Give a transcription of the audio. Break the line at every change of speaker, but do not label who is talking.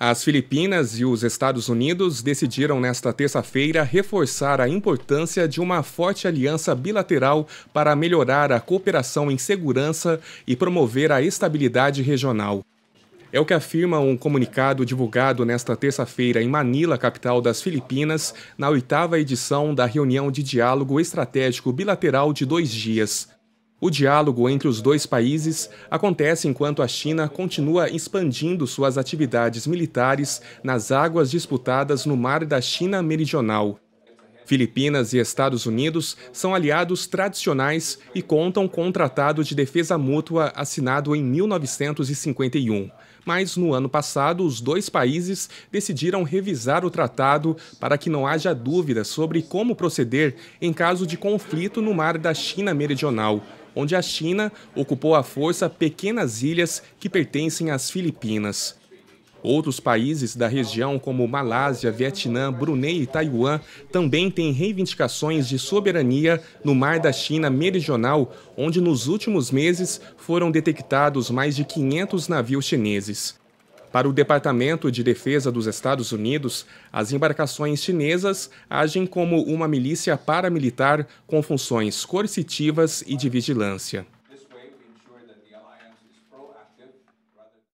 As Filipinas e os Estados Unidos decidiram nesta terça-feira reforçar a importância de uma forte aliança bilateral para melhorar a cooperação em segurança e promover a estabilidade regional. É o que afirma um comunicado divulgado nesta terça-feira em Manila, capital das Filipinas, na oitava edição da reunião de diálogo estratégico bilateral de dois dias. O diálogo entre os dois países acontece enquanto a China continua expandindo suas atividades militares nas águas disputadas no Mar da China Meridional. Filipinas e Estados Unidos são aliados tradicionais e contam com um tratado de defesa mútua assinado em 1951. Mas no ano passado, os dois países decidiram revisar o tratado para que não haja dúvida sobre como proceder em caso de conflito no mar da China Meridional onde a China ocupou à força pequenas ilhas que pertencem às Filipinas. Outros países da região, como Malásia, Vietnã, Brunei e Taiwan, também têm reivindicações de soberania no Mar da China Meridional, onde nos últimos meses foram detectados mais de 500 navios chineses. Para o Departamento de Defesa dos Estados Unidos, as embarcações chinesas agem como uma milícia paramilitar com funções coercitivas e de vigilância.